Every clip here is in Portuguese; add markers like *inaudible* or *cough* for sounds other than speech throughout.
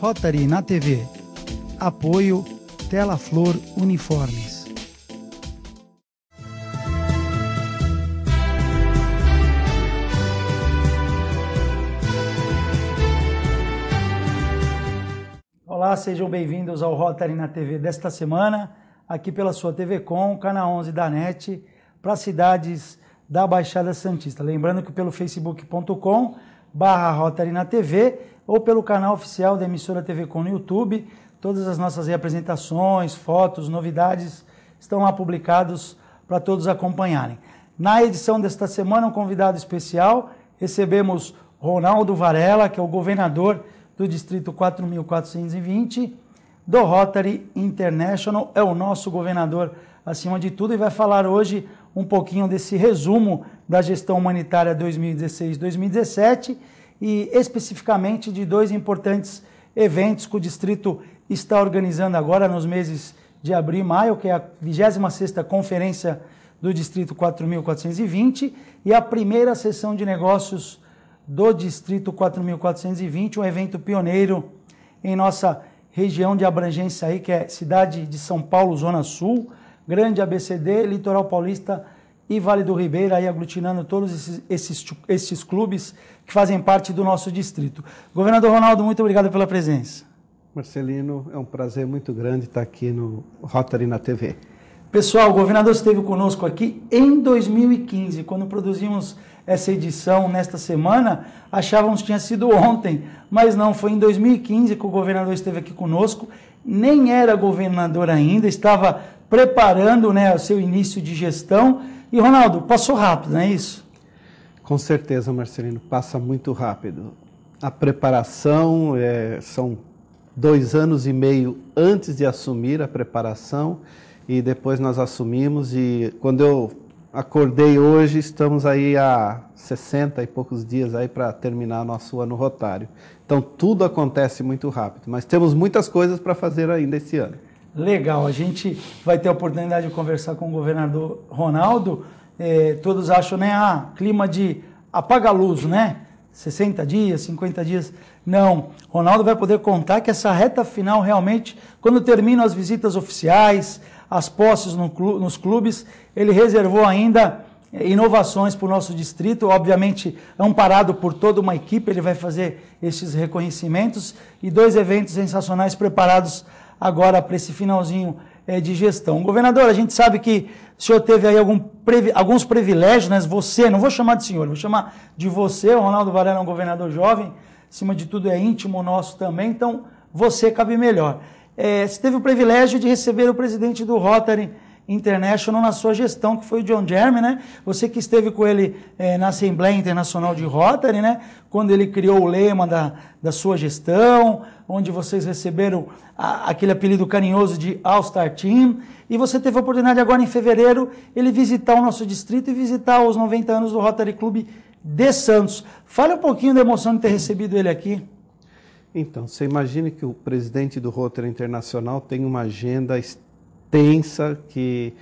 Rotary na TV. Apoio Tela Flor Uniformes. Olá, sejam bem-vindos ao Rotary na TV desta semana, aqui pela sua TV Com, canal 11 da NET, para cidades da Baixada Santista. Lembrando que pelo facebook.com barra Rotary na TV ou pelo canal oficial da emissora TV Com no YouTube. Todas as nossas representações, fotos, novidades estão lá publicados para todos acompanharem. Na edição desta semana, um convidado especial, recebemos Ronaldo Varela, que é o governador do Distrito 4420 do Rotary International, é o nosso governador acima de tudo e vai falar hoje um pouquinho desse resumo da gestão humanitária 2016-2017 e especificamente de dois importantes eventos que o distrito está organizando agora nos meses de abril e maio, que é a 26ª Conferência do Distrito 4420 e a primeira sessão de negócios do Distrito 4420, um evento pioneiro em nossa região de abrangência aí, que é cidade de São Paulo, Zona Sul, Grande ABCD, Litoral Paulista, e Vale do Ribeira, aí aglutinando todos esses, esses, esses clubes que fazem parte do nosso distrito. Governador Ronaldo, muito obrigado pela presença. Marcelino, é um prazer muito grande estar aqui no Rotary na TV. Pessoal, o governador esteve conosco aqui em 2015, quando produzimos essa edição nesta semana, achávamos que tinha sido ontem, mas não, foi em 2015 que o governador esteve aqui conosco, nem era governador ainda, estava preparando né, o seu início de gestão e Ronaldo, passou rápido, não é isso? Com certeza, Marcelino, passa muito rápido. A preparação é, são dois anos e meio antes de assumir a preparação e depois nós assumimos e quando eu acordei hoje, estamos aí há 60 e poucos dias aí para terminar nosso ano rotário. Então tudo acontece muito rápido, mas temos muitas coisas para fazer ainda esse ano. Legal, a gente vai ter a oportunidade de conversar com o governador Ronaldo. É, todos acham, né? Ah, clima de apaga-luz, né? 60 dias, 50 dias. Não, Ronaldo vai poder contar que essa reta final realmente, quando terminam as visitas oficiais, as posses no clu nos clubes, ele reservou ainda é, inovações para o nosso distrito, obviamente amparado por toda uma equipe, ele vai fazer esses reconhecimentos e dois eventos sensacionais preparados agora para esse finalzinho é, de gestão. Governador, a gente sabe que o senhor teve aí algum, alguns privilégios, né? Você, não vou chamar de senhor, vou chamar de você. O Ronaldo Varela é um governador jovem, acima de tudo é íntimo nosso também, então você cabe melhor. É, você teve o privilégio de receber o presidente do Rotary International na sua gestão, que foi o John Jeremy, né? Você que esteve com ele é, na Assembleia Internacional de Rotary, né? Quando ele criou o lema da, da sua gestão, onde vocês receberam a, aquele apelido carinhoso de All-Star Team. E você teve a oportunidade agora em fevereiro, ele visitar o nosso distrito e visitar os 90 anos do Rotary Clube de Santos. Fale um pouquinho da emoção de ter recebido ele aqui. Então, você imagina que o presidente do Rotary Internacional tem uma agenda extremamente tensa que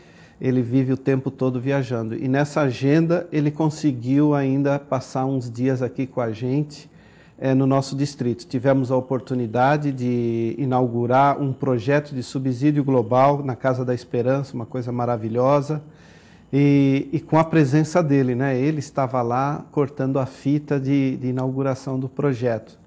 ele vive o tempo todo viajando. E nessa agenda ele conseguiu ainda passar uns dias aqui com a gente é, no nosso distrito. Tivemos a oportunidade de inaugurar um projeto de subsídio global na Casa da Esperança, uma coisa maravilhosa. E, e com a presença dele, né? Ele estava lá cortando a fita de, de inauguração do projeto.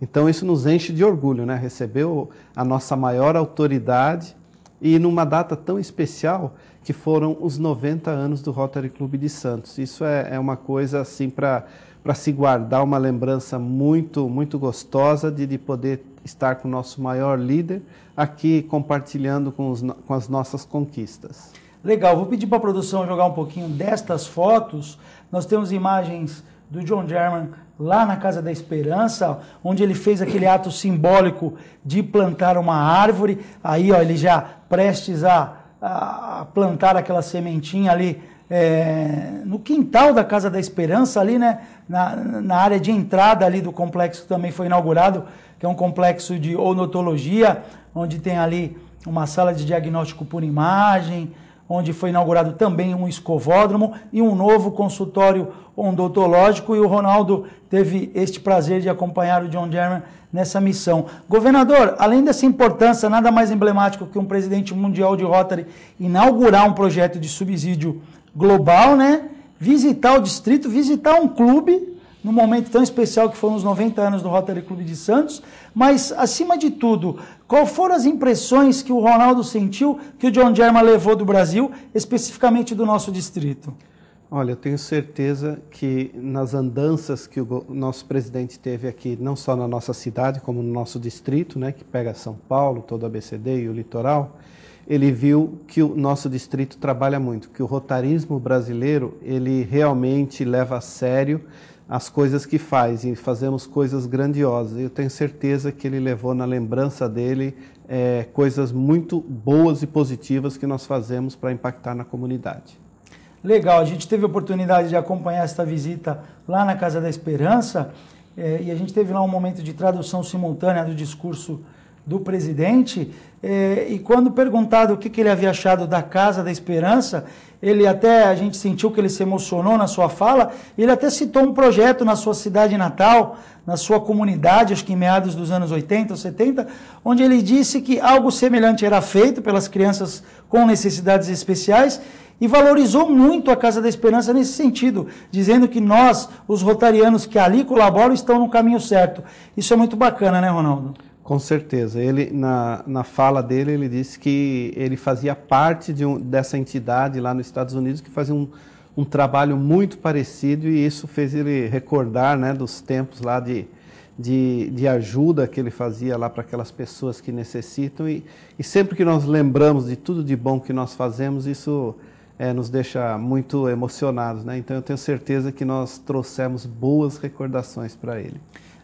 Então isso nos enche de orgulho, né? Recebeu a nossa maior autoridade e numa data tão especial que foram os 90 anos do Rotary Clube de Santos. Isso é, é uma coisa assim para para se guardar uma lembrança muito muito gostosa de, de poder estar com o nosso maior líder aqui compartilhando com, os, com as nossas conquistas. Legal, vou pedir para a produção jogar um pouquinho destas fotos. Nós temos imagens do John German lá na Casa da Esperança, onde ele fez aquele ato simbólico de plantar uma árvore. Aí, ó, ele já prestes a, a plantar aquela sementinha ali é, no quintal da Casa da Esperança, ali, né? Na, na área de entrada ali do complexo que também foi inaugurado, que é um complexo de onotologia, onde tem ali uma sala de diagnóstico por imagem, onde foi inaugurado também um escovódromo e um novo consultório odontológico. E o Ronaldo teve este prazer de acompanhar o John German nessa missão. Governador, além dessa importância, nada mais emblemático que um presidente mundial de Rotary inaugurar um projeto de subsídio global, né? Visitar o distrito, visitar um clube num momento tão especial que foram os 90 anos do Rotary Clube de Santos. Mas, acima de tudo, qual foram as impressões que o Ronaldo sentiu que o John Germa levou do Brasil, especificamente do nosso distrito? Olha, eu tenho certeza que nas andanças que o nosso presidente teve aqui, não só na nossa cidade, como no nosso distrito, né, que pega São Paulo, todo a BCD e o litoral, ele viu que o nosso distrito trabalha muito, que o rotarismo brasileiro, ele realmente leva a sério as coisas que faz e fazemos coisas grandiosas. Eu tenho certeza que ele levou na lembrança dele é, coisas muito boas e positivas que nós fazemos para impactar na comunidade. Legal, a gente teve a oportunidade de acompanhar esta visita lá na Casa da Esperança é, e a gente teve lá um momento de tradução simultânea do discurso do presidente, eh, e quando perguntado o que, que, ele havia achado da Casa da Esperança, ele até, a gente sentiu que ele se emocionou na sua fala, ele até citou um projeto na sua cidade natal, na sua comunidade, acho que em meados dos anos 80 ou 70, onde ele disse que algo semelhante era feito pelas crianças com necessidades especiais, e valorizou muito a Casa da Esperança nesse sentido, dizendo que nós, os rotarianos que ali colaboram, estão no caminho certo. Isso é muito bacana, né, Ronaldo? Com certeza. Ele na, na fala dele ele disse que ele fazia parte de um, dessa entidade lá nos Estados Unidos que fazia um, um trabalho muito parecido e isso fez ele recordar né, dos tempos lá de, de, de ajuda que ele fazia lá para aquelas pessoas que necessitam. E, e sempre que nós lembramos de tudo de bom que nós fazemos, isso é, nos deixa muito emocionados. Né? Então eu tenho certeza que nós trouxemos boas recordações para ele.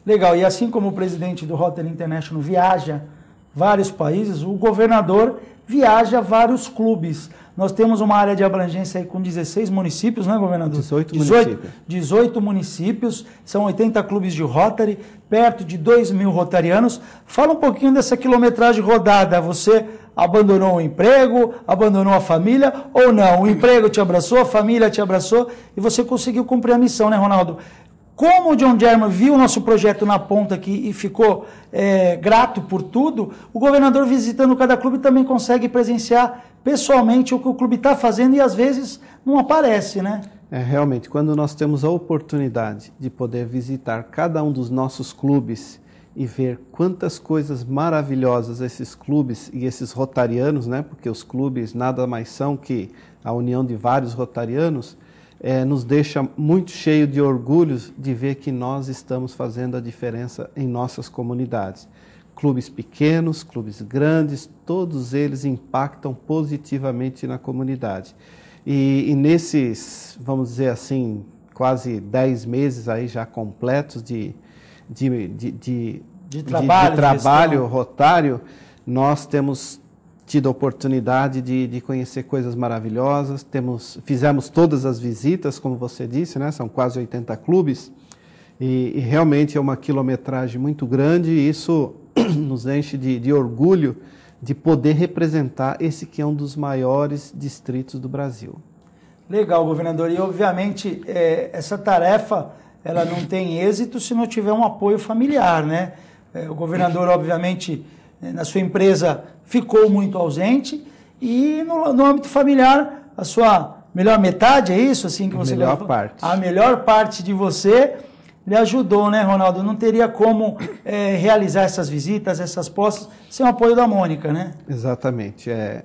Legal, e assim como o presidente do Rotary International viaja vários países, o governador viaja vários clubes. Nós temos uma área de abrangência aí com 16 municípios, né, governador? 18, 18 municípios. 18 municípios, são 80 clubes de Rotary, perto de 2 mil rotarianos. Fala um pouquinho dessa quilometragem rodada. Você abandonou o emprego, abandonou a família ou não? O emprego te abraçou, a família te abraçou e você conseguiu cumprir a missão, né, Ronaldo? Como o John German viu o nosso projeto na ponta aqui e ficou é, grato por tudo, o governador visitando cada clube também consegue presenciar pessoalmente o que o clube está fazendo e às vezes não aparece, né? É, realmente, quando nós temos a oportunidade de poder visitar cada um dos nossos clubes e ver quantas coisas maravilhosas esses clubes e esses rotarianos, né? Porque os clubes nada mais são que a união de vários rotarianos é, nos deixa muito cheio de orgulhos de ver que nós estamos fazendo a diferença em nossas comunidades. Clubes pequenos, clubes grandes, todos eles impactam positivamente na comunidade. E, e nesses, vamos dizer assim, quase 10 meses aí já completos de, de, de, de, de trabalho, de, trabalho rotário, nós temos tido a oportunidade de, de conhecer coisas maravilhosas. Temos, fizemos todas as visitas, como você disse, né? são quase 80 clubes, e, e realmente é uma quilometragem muito grande, e isso *clears throat* nos enche de, de orgulho de poder representar esse que é um dos maiores distritos do Brasil. Legal, governador. E, obviamente, é, essa tarefa ela não tem êxito se não tiver um apoio familiar, né? É, o governador, obviamente né, na sua empresa ficou muito ausente e no, no âmbito familiar a sua melhor metade é isso assim que você melhor parte a melhor parte de você lhe ajudou né Ronaldo não teria como é, realizar essas visitas essas postas sem o apoio da Mônica né exatamente é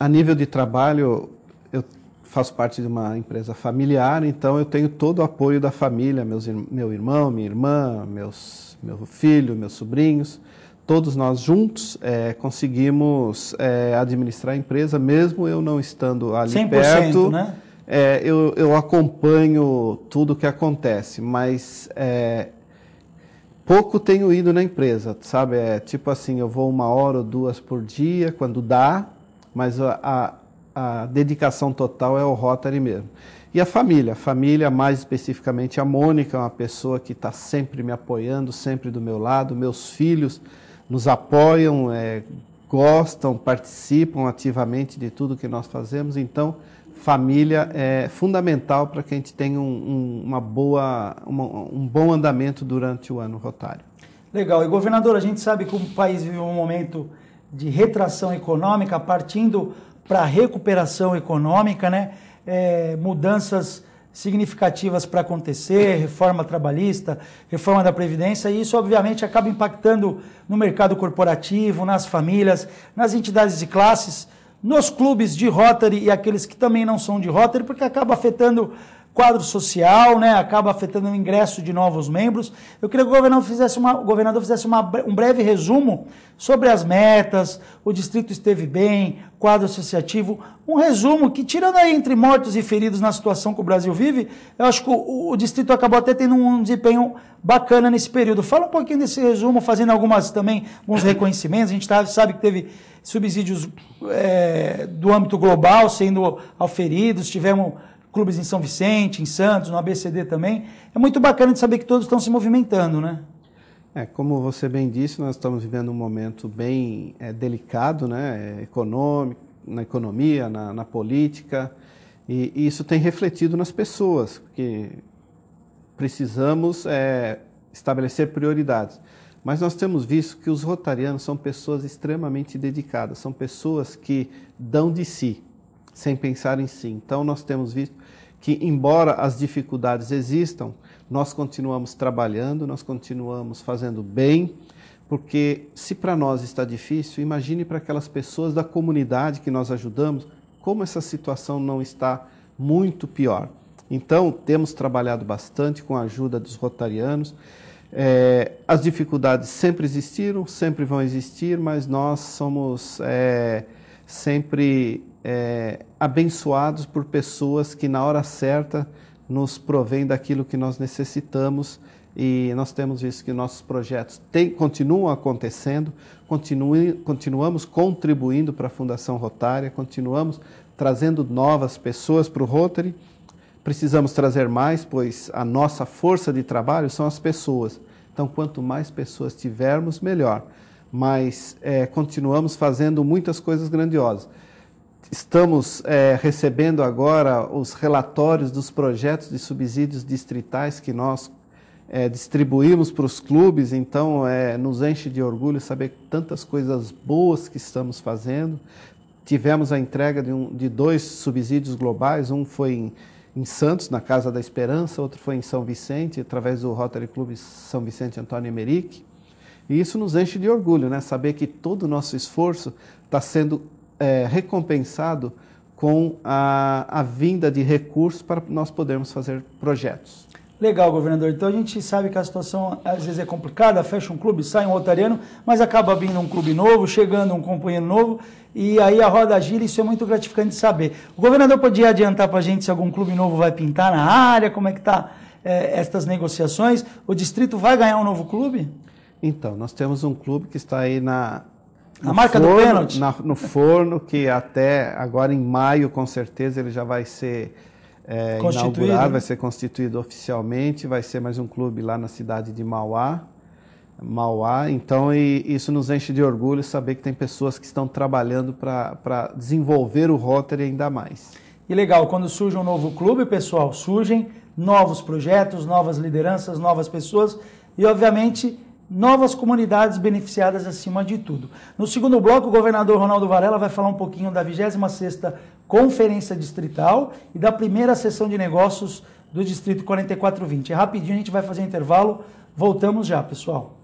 a nível de trabalho eu faço parte de uma empresa familiar então eu tenho todo o apoio da família meus meu irmão minha irmã meus meu filho meus sobrinhos todos nós juntos é, conseguimos é, administrar a empresa, mesmo eu não estando ali 100%, perto. Né? É, eu, eu acompanho tudo o que acontece, mas é, pouco tenho ido na empresa, sabe? É tipo assim, eu vou uma hora ou duas por dia, quando dá, mas a, a, a dedicação total é o Rotary mesmo. E a família, a família, mais especificamente a Mônica, é uma pessoa que está sempre me apoiando, sempre do meu lado, meus filhos nos apoiam, é, gostam, participam ativamente de tudo que nós fazemos. Então, família é fundamental para que a gente tenha um, um uma boa, uma, um bom andamento durante o ano rotário. Legal. E, governador, a gente sabe que o país vive um momento de retração econômica, partindo para a recuperação econômica, né? É, mudanças significativas para acontecer, reforma trabalhista, reforma da Previdência, e isso obviamente acaba impactando no mercado corporativo, nas famílias, nas entidades de classes, nos clubes de Rotary e aqueles que também não são de Rotary, porque acaba afetando quadro social, né, acaba afetando o ingresso de novos membros. Eu queria que o governador fizesse, uma, governador fizesse uma, um breve resumo sobre as metas, o distrito esteve bem, quadro associativo, um resumo que, tirando aí entre mortos e feridos na situação que o Brasil vive, eu acho que o, o distrito acabou até tendo um desempenho bacana nesse período. Fala um pouquinho desse resumo, fazendo algumas também, alguns reconhecimentos, a gente tá, sabe que teve subsídios é, do âmbito global sendo auferidos, tivemos clubes em São Vicente, em Santos, no ABCD também. É muito bacana de saber que todos estão se movimentando, né? É, como você bem disse, nós estamos vivendo um momento bem é, delicado, né? É, econômico, na economia, na, na política, e, e, isso tem refletido nas pessoas, porque precisamos é, estabelecer prioridades. Mas nós temos visto que os rotarianos são pessoas extremamente dedicadas, são pessoas que dão de si sem pensar em si. Então, nós temos visto que, embora as dificuldades existam, nós continuamos trabalhando, nós continuamos fazendo bem, porque se para nós está difícil, imagine para aquelas pessoas da comunidade que nós ajudamos, como essa situação não está muito pior. Então, temos trabalhado bastante com a ajuda dos rotarianos. É, as dificuldades sempre existiram, sempre vão existir, mas nós somos é, sempre é, abençoados por pessoas que na hora certa nos provém daquilo que nós necessitamos e nós temos visto que nossos projetos tem, continuam acontecendo, continue, continuamos contribuindo para a Fundação Rotária, continuamos trazendo novas pessoas para o Rotary. Precisamos trazer mais, pois a nossa força de trabalho são as pessoas. Então, quanto mais pessoas tivermos, melhor. Mas é, continuamos fazendo muitas coisas grandiosas. Estamos é, recebendo agora os relatórios dos projetos de subsídios distritais que nós é, distribuímos para os clubes, então é, nos enche de orgulho saber tantas coisas boas que estamos fazendo. Tivemos a entrega de, um, de dois subsídios globais, um foi em, em, Santos, na Casa da Esperança, outro foi em São Vicente, através do Rotary Clube São Vicente Antônio Emerick. E isso nos enche de orgulho, né? saber que todo o nosso esforço está sendo é, recompensado com a, a vinda de recursos para nós podermos fazer projetos. Legal, governador. Então a gente sabe que a situação às vezes é complicada, fecha um clube, sai um rotariano, mas acaba vindo um clube novo, chegando um companheiro novo, e aí a roda gira, isso é muito gratificante de saber. O governador podia adiantar para a gente se algum clube novo vai pintar na área, como é que está é, estas negociações? O distrito vai ganhar um novo clube? Então, nós temos um clube que está aí na, a marca forno, do pênalti? Na, no forno, que até agora em maio, com certeza, ele já vai ser é, inaugurado, vai né? ser constituído oficialmente, vai ser mais um clube lá na cidade de Mauá. Mauá, então e isso nos enche de orgulho saber que tem pessoas que estão trabalhando para desenvolver o Rotary ainda mais. E legal, quando surge um novo clube, pessoal, surgem novos projetos, novas lideranças, novas pessoas e, obviamente, novas comunidades beneficiadas acima de tudo. No segundo bloco, o governador Ronaldo Varela vai falar um pouquinho da 26ª Conferência Distrital e da primeira sessão de negócios do Distrito 4420. É rapidinho a gente vai fazer um intervalo, voltamos já, pessoal.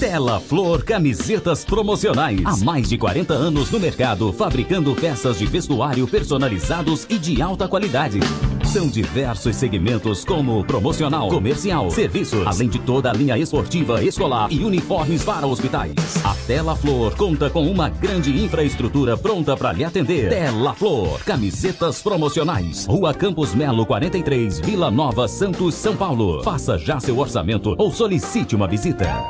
Bela Flor Camisetas Promocionais. Há mais de 40 anos no mercado, fabricando peças de vestuário personalizados e de alta qualidade. São diversos segmentos como promocional, comercial, serviços, além de toda a linha esportiva, escolar e uniformes para hospitais. A Tela Flor conta com uma grande infraestrutura pronta para lhe atender. Tela Flor, camisetas promocionais. Rua Campos Melo 43, Vila Nova, Santos, São Paulo. Faça já seu orçamento ou solicite uma visita.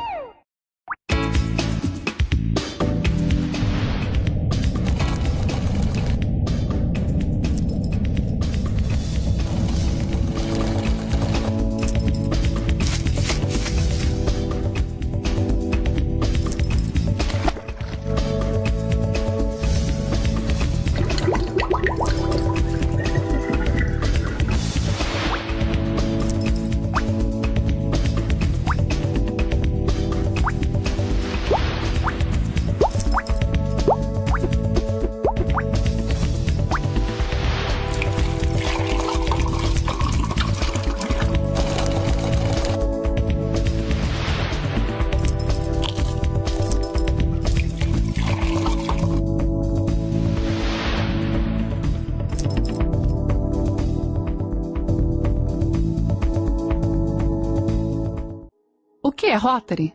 Rotary.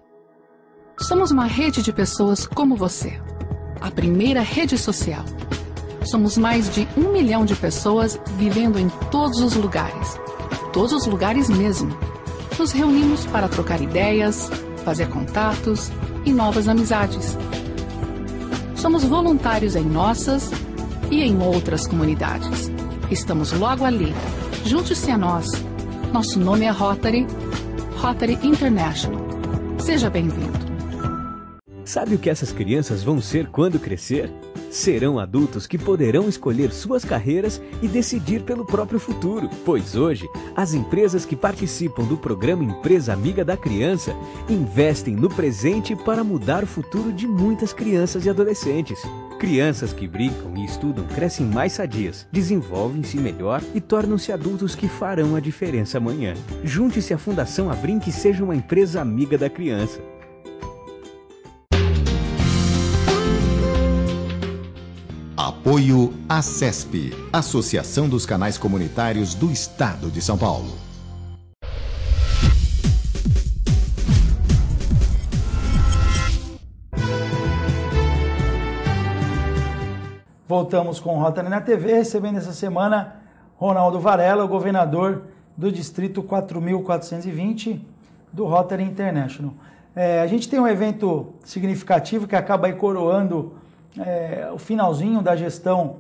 Somos uma rede de pessoas como você. A primeira rede social. Somos mais de um milhão de pessoas vivendo em todos os lugares. Todos os lugares mesmo. Nos reunimos para trocar ideias, fazer contatos e novas amizades. Somos voluntários em nossas e em outras comunidades. Estamos logo ali. Junte-se a nós. Nosso nome é Rotary, Rotary International. Seja bem-vindo. Sabe o que essas crianças vão ser quando crescer? Serão adultos que poderão escolher suas carreiras e decidir pelo próprio futuro, pois hoje as empresas que participam do programa Empresa Amiga da Criança investem no presente para mudar o futuro de muitas crianças e adolescentes. Crianças que brincam e estudam crescem mais sadias, desenvolvem-se melhor e tornam-se adultos que farão a diferença amanhã. Junte-se à Fundação Abrinque e seja uma empresa amiga da criança. Apoio à CESP, Associação dos Canais Comunitários do Estado de São Paulo. Voltamos com Rota na TV, recebendo essa semana Ronaldo Varela, o governador do Distrito 4420 do Rotary International. É, a gente tem um evento significativo que acaba aí coroando é, o finalzinho da gestão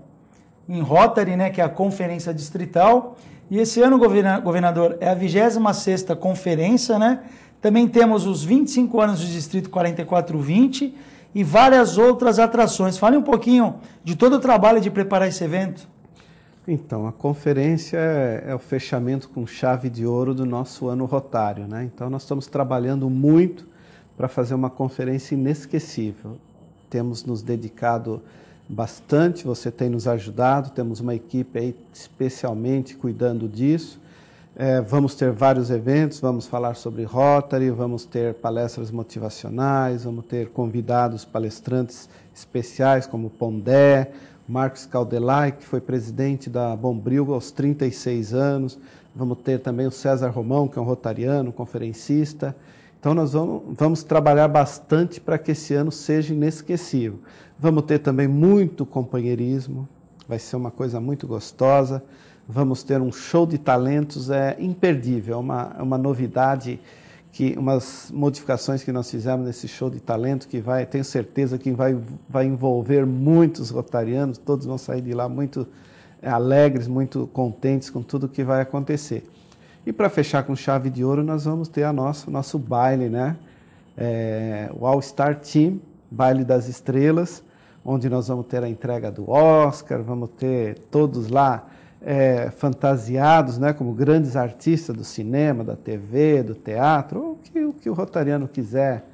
em Rotary, né, que é a Conferência Distrital. E esse ano, governador, é a 26ª conferência, né? Também temos os 25 anos do Distrito 4420 e várias outras atrações. Fale um pouquinho de todo o trabalho de preparar esse evento. Então, a conferência é, é o fechamento com chave de ouro do nosso ano rotário, né? Então, nós estamos trabalhando muito para fazer uma conferência inesquecível. Temos nos dedicado bastante, você tem nos ajudado, temos uma equipe aí especialmente cuidando disso. É, vamos ter vários eventos, vamos falar sobre Rotary, vamos ter palestras motivacionais, vamos ter convidados palestrantes especiais como Pondé, Marcos Caldelay, que foi presidente da Bombril aos 36 anos. Vamos ter também o César Romão, que é um rotariano, conferencista. Então nós vamos, vamos trabalhar bastante para que esse ano seja inesquecível. Vamos ter também muito companheirismo, vai ser uma coisa muito gostosa vamos ter um show de talentos é imperdível, é uma, é uma novidade, que umas modificações que nós fizemos nesse show de talento que vai, tenho certeza que vai, vai envolver muitos rotarianos, todos vão sair de lá muito é, alegres, muito contentes com tudo que vai acontecer. E para fechar com chave de ouro, nós vamos ter a nossa nosso baile, né? É, o All Star Team, baile das estrelas, onde nós vamos ter a entrega do Oscar, vamos ter todos lá é, fantasiados né, como grandes artistas do cinema, da TV, do teatro, ou que, o que o Rotariano quiser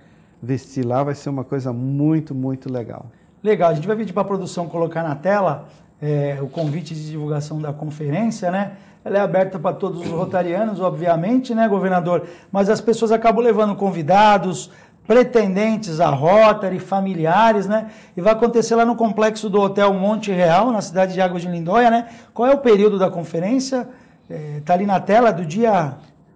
vestir lá vai ser uma coisa muito, muito legal. Legal, a gente vai pedir para a produção colocar na tela é, o convite de divulgação da conferência, né? Ela é aberta para todos os rotarianos, obviamente, né, governador? Mas as pessoas acabam levando convidados, pretendentes a Rotary, familiares, né? E vai acontecer lá no complexo do Hotel Monte Real, na cidade de Águas de Lindóia, né? Qual é o período da conferência? Está é, tá ali na tela do dia...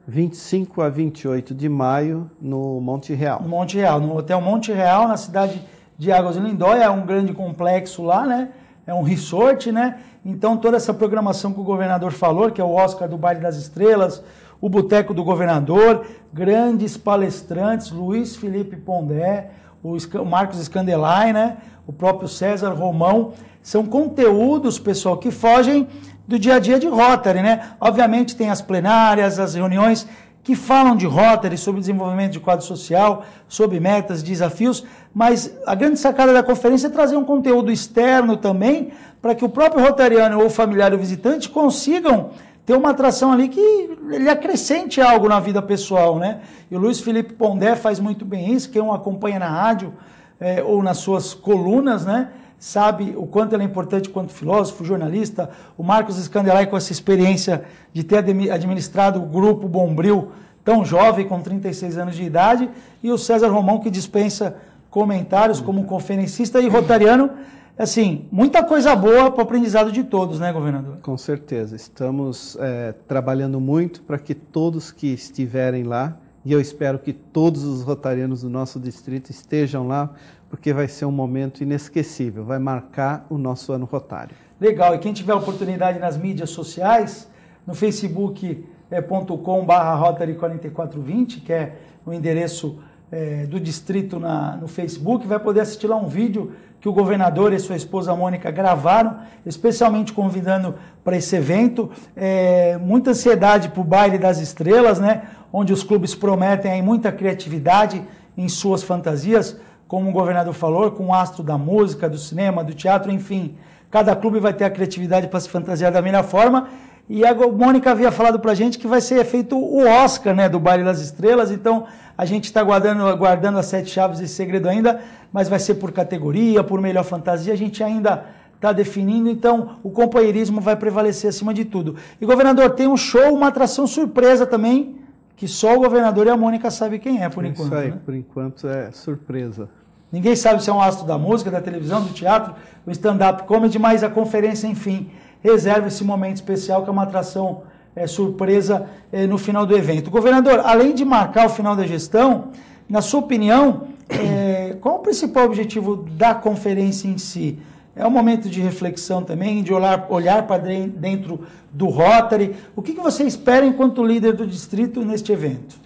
25 a 28 de maio, no Monte Real. No Monte Real, no Hotel Monte Real, na cidade de Águas de Lindóia, é um grande complexo lá, né? É um resort, né? Então toda essa programação que o governador falou, que é o Oscar do Baile das Estrelas, o Boteco do Governador, grandes palestrantes, Luiz Felipe Pondé, o Marcos Scandelai, né? o próprio César Romão, são conteúdos, pessoal, que fogem do dia a dia de Rotary, né? Obviamente tem as plenárias, as reuniões que falam de Rotary, sobre desenvolvimento de quadro social, sobre metas, desafios, mas a grande sacada da conferência é trazer um conteúdo externo também, para que o próprio rotariano ou familiar ou visitante consigam tem uma atração ali que ele acrescente algo na vida pessoal, né? E o Luiz Felipe Pondé faz muito bem isso, quem o acompanha na rádio é, ou nas suas colunas, né? Sabe o quanto ele é importante quanto filósofo, jornalista. O Marcos Scandelai, com essa experiência de ter administrado o grupo Bombril tão jovem, com 36 anos de idade, e o César Romão, que dispensa comentários como conferencista e rotariano assim, muita coisa boa para o aprendizado de todos, né, governador? Com certeza. Estamos é, trabalhando muito para que todos que estiverem lá, e eu espero que todos os rotarianos do nosso distrito estejam lá, porque vai ser um momento inesquecível, vai marcar o nosso ano rotário. Legal, e quem tiver oportunidade nas mídias sociais, no Facebook.com/barra é Rotary4420, que é o endereço é, do distrito na, no Facebook, vai poder assistir lá um vídeo que o governador e sua esposa Mônica gravaram, especialmente convidando para esse evento. É, muita ansiedade para o baile das estrelas, né? Onde os clubes prometem aí muita criatividade em suas fantasias, como o governador falou, com o astro da música, do cinema, do teatro, enfim. Cada clube vai ter a criatividade para se fantasiar da melhor forma. E a Mônica havia falado para a gente que vai ser feito o Oscar né, do Baile das Estrelas, então a gente está guardando, guardando as sete chaves desse segredo ainda, mas vai ser por categoria, por melhor fantasia, a gente ainda está definindo, então o companheirismo vai prevalecer acima de tudo. E governador, tem um show, uma atração surpresa também, que só o governador e a Mônica sabem quem é, por Isso enquanto. Isso aí, né? por enquanto é surpresa. Ninguém sabe se é um astro da música, da televisão, do teatro, do stand-up comedy, mas a conferência, enfim, reserva esse momento especial que é uma atração é, surpresa é, no final do evento. Governador, além de marcar o final da gestão, na sua opinião, é, qual o principal objetivo da conferência em si? É um momento de reflexão também, de olhar, olhar para dentro do Rotary. O que, que você espera enquanto líder do distrito neste evento?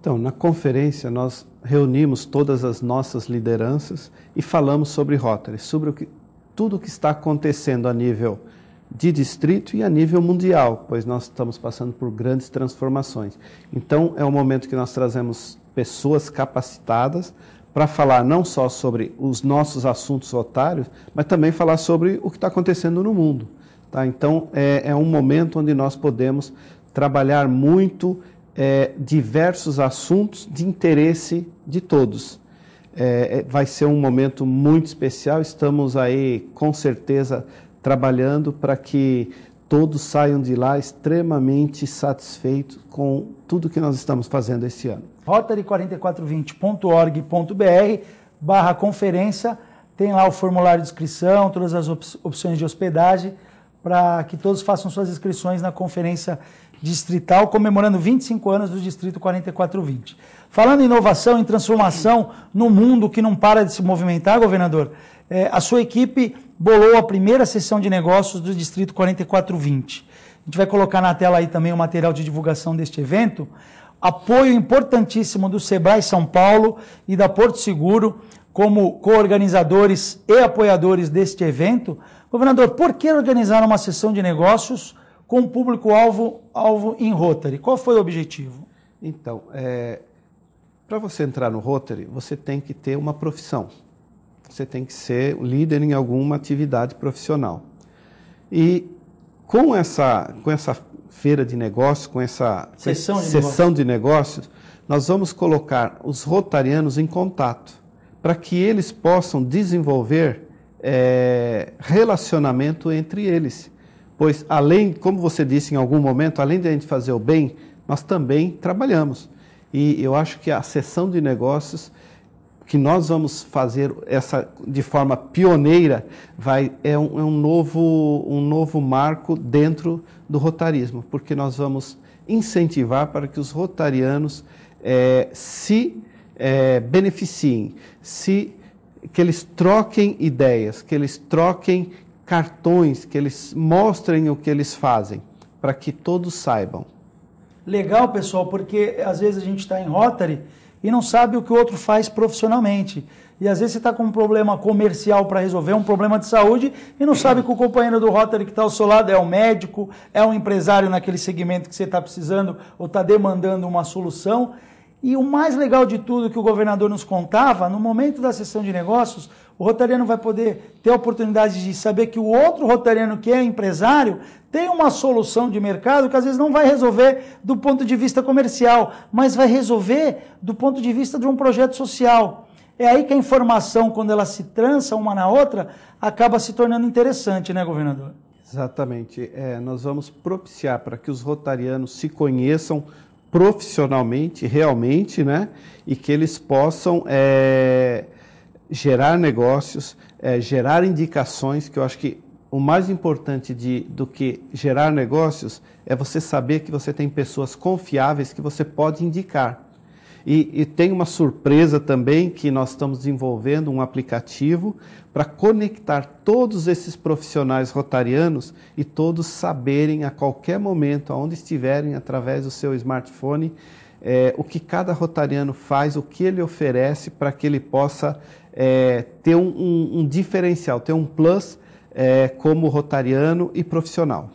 Então, na conferência nós reunimos todas as nossas lideranças e falamos sobre Rotary, sobre o que, tudo o que está acontecendo a nível de distrito e a nível mundial, pois nós estamos passando por grandes transformações. Então, é um momento que nós trazemos pessoas capacitadas para falar não só sobre os nossos assuntos otários, mas também falar sobre o que está acontecendo no mundo. Tá? Então, é, é, um momento onde nós podemos trabalhar muito é, diversos assuntos de interesse de todos. É, é vai ser um momento muito especial, estamos aí com certeza trabalhando para que todos saiam de lá extremamente satisfeitos com tudo que nós estamos fazendo esse ano rotary4420.org.br barra conferência, tem lá o formulário de inscrição, todas as op opções de hospedagem, para que todos façam suas inscrições na conferência distrital, comemorando 25 anos do Distrito 4420. Falando em inovação, e transformação no mundo que não para de se movimentar, governador, é, a sua equipe bolou a primeira sessão de negócios do Distrito 4420. A gente vai colocar na tela aí também o material de divulgação deste evento, apoio importantíssimo do Sebrae São Paulo e da Porto Seguro como coorganizadores e apoiadores deste evento. Governador, por que organizar uma sessão de negócios com o público-alvo alvo em Rotary? Qual foi o objetivo? Então, é, para você entrar no Rotary, você tem que ter uma profissão. Você tem que ser líder em alguma atividade profissional. E com essa, com essa feira de negócios, com essa sessão de, sessão de negócios, nós vamos colocar os rotarianos em contato para que eles possam desenvolver é, relacionamento entre eles. Pois, além, como você disse em algum momento, além de a gente fazer o bem, nós também trabalhamos. E eu acho que a sessão de negócios que nós vamos fazer essa de forma pioneira vai é um, é um novo um novo marco dentro do rotarismo porque nós vamos incentivar para que os rotarianos é, se é, beneficiem se que eles troquem ideias que eles troquem cartões que eles mostrem o que eles fazem para que todos saibam legal pessoal porque às vezes a gente está em Rotary e não sabe o que o outro faz profissionalmente. E às vezes você está com um problema comercial para resolver, um problema de saúde, e não sabe que o companheiro do Rotary que está ao seu lado é um médico, é um empresário naquele segmento que você está precisando ou está demandando uma solução. E o mais legal de tudo que o governador nos contava, no momento da sessão de negócios, o rotariano vai poder ter a oportunidade de saber que o outro rotariano que é empresário tem uma solução de mercado que às vezes não vai resolver do ponto de vista comercial, mas vai resolver do ponto de vista de um projeto social. É aí que a informação, quando ela se trança uma na outra, acaba se tornando interessante, né, governador? Exatamente. É, nós vamos propiciar para que os rotarianos se conheçam profissionalmente, realmente, né? E que eles possam é, gerar negócios, é, gerar indicações, que eu acho que o mais importante de, do que gerar negócios é você saber que você tem pessoas confiáveis que você pode indicar. E, e tem uma surpresa também que nós estamos desenvolvendo um aplicativo para conectar todos esses profissionais rotarianos e todos saberem a qualquer momento, aonde estiverem, através do seu smartphone, é, o que cada rotariano faz, o que ele oferece para que ele possa é, ter um, um, um, diferencial, ter um plus é, como rotariano e profissional.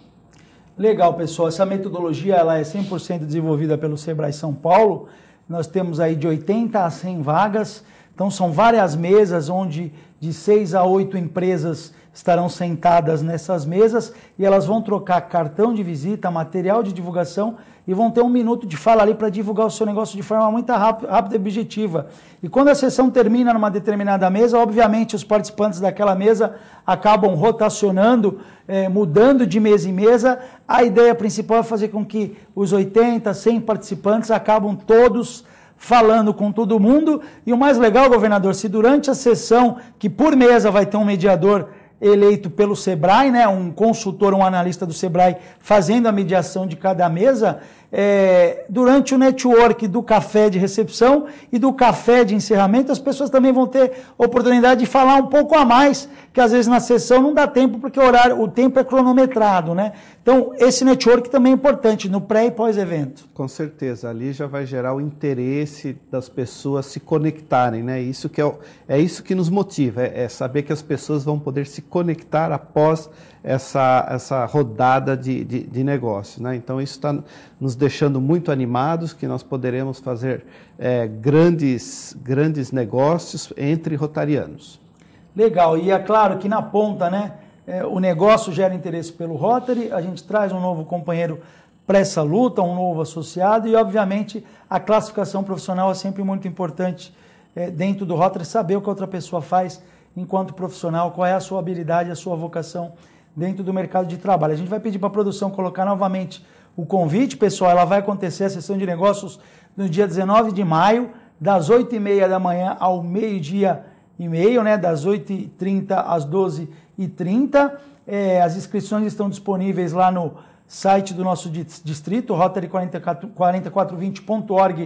Legal, pessoal. Essa metodologia ela é 100% desenvolvida pelo Sebrae São Paulo. Nós temos aí de 80 a 100 vagas. Então, são várias mesas onde de seis a oito empresas estarão sentadas nessas mesas e elas vão trocar cartão de visita, material de divulgação e vão ter um minuto de fala ali para divulgar o seu negócio de forma muito rápida e objetiva. E quando a sessão termina numa determinada mesa, obviamente os participantes daquela mesa acabam rotacionando, é, mudando de mesa em mesa. A ideia principal é fazer com que os 80, 100 participantes acabam todos falando com todo mundo. E o mais legal, governador, se durante a sessão, que por mesa vai ter um mediador eleito pelo Sebrae, né, um consultor, um analista do Sebrae, fazendo a mediação de cada mesa, é, durante o network do café de recepção e do café de encerramento, as pessoas também vão ter oportunidade de falar um pouco a mais, que às vezes na sessão não dá tempo, porque o, horário, o tempo é cronometrado, né? Então, esse network também é importante no pré e pós-evento. Com certeza, ali já vai gerar o interesse das pessoas se conectarem, né? Isso que é, é isso que nos motiva, é, é saber que as pessoas vão poder se conectar após essa, essa rodada de, de, de negócio. Né? Então, isso está nos deixando muito animados que nós poderemos fazer é, grandes, grandes negócios entre rotarianos. Legal, e é claro que na ponta, né? É, o negócio gera interesse pelo Rotary, a gente traz um novo companheiro para essa luta, um novo associado, e obviamente a classificação profissional é sempre muito importante é, dentro do Rotary, saber o que outra pessoa faz enquanto profissional, qual é a sua habilidade, a sua vocação dentro do mercado de trabalho. A gente vai pedir para a produção colocar novamente o convite, pessoal. Ela vai acontecer a sessão de negócios no dia 19 de maio, das 8h30 da manhã ao meio-dia e meio, né? Das 8h30 às 12h30. É, as inscrições estão disponíveis lá no site do nosso distrito, rotary4420.org.br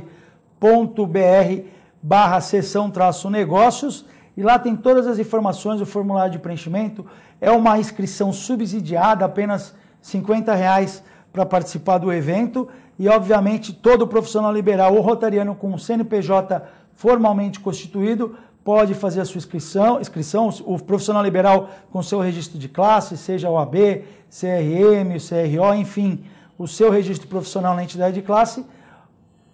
barra sessão traço negócios. E lá tem todas as informações, o formulário de preenchimento. É uma inscrição subsidiada, apenas R$ reais para participar do evento. E, obviamente, todo profissional liberal ou rotariano com CNPJ formalmente constituído pode fazer a sua inscrição, inscrição, o profissional liberal com seu registro de classe, seja OAB, CRM, CRO, enfim, o seu registro profissional na entidade de classe,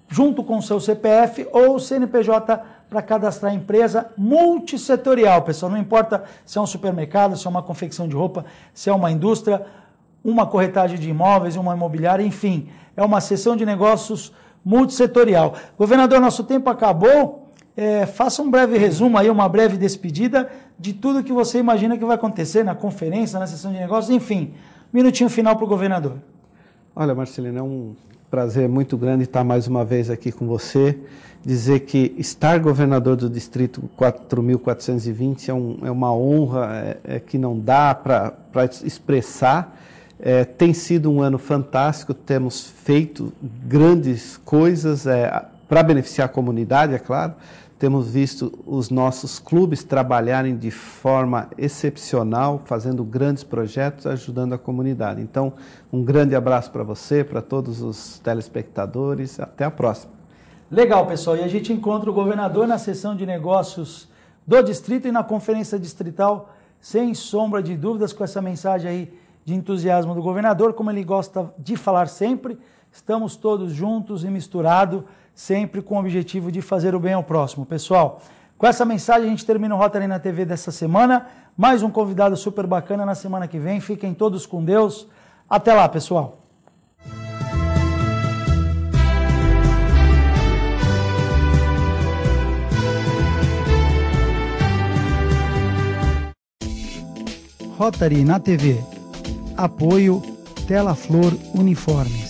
junto com o seu CPF ou CNPJ para cadastrar empresa multissetorial, pessoal. Não importa se é um supermercado, se é uma confecção de roupa, se é uma indústria, uma corretagem de imóveis, uma imobiliária, enfim. É uma sessão de negócios multissetorial. Governador, nosso tempo acabou. É, faça um breve resumo aí, uma breve despedida de tudo que você imagina que vai acontecer na conferência, na sessão de negócios, enfim. Minutinho final para o governador. Olha, Marcelino, é um, prazer muito grande estar mais uma vez aqui com você. Dizer que estar governador do Distrito 4.420 é, um, é uma honra é, é que não dá para expressar. É, tem sido um ano fantástico, temos feito grandes coisas é, para beneficiar a comunidade, é claro, temos visto os nossos clubes trabalharem de forma excepcional, fazendo grandes projetos, ajudando a comunidade. Então, um grande abraço para você, para todos os telespectadores. Até a próxima. Legal, pessoal. E a gente encontra o governador na sessão de negócios do distrito e na conferência distrital, sem sombra de dúvidas, com essa mensagem aí de entusiasmo do governador, como ele gosta de falar sempre. Estamos todos juntos e misturados, sempre com o objetivo de fazer o bem ao próximo. Pessoal, com essa mensagem a gente termina o Rotary na TV dessa semana. Mais um convidado super bacana na semana que vem. Fiquem todos com Deus. Até lá, pessoal. Rotary na TV. Apoio Tela Flor Uniformes.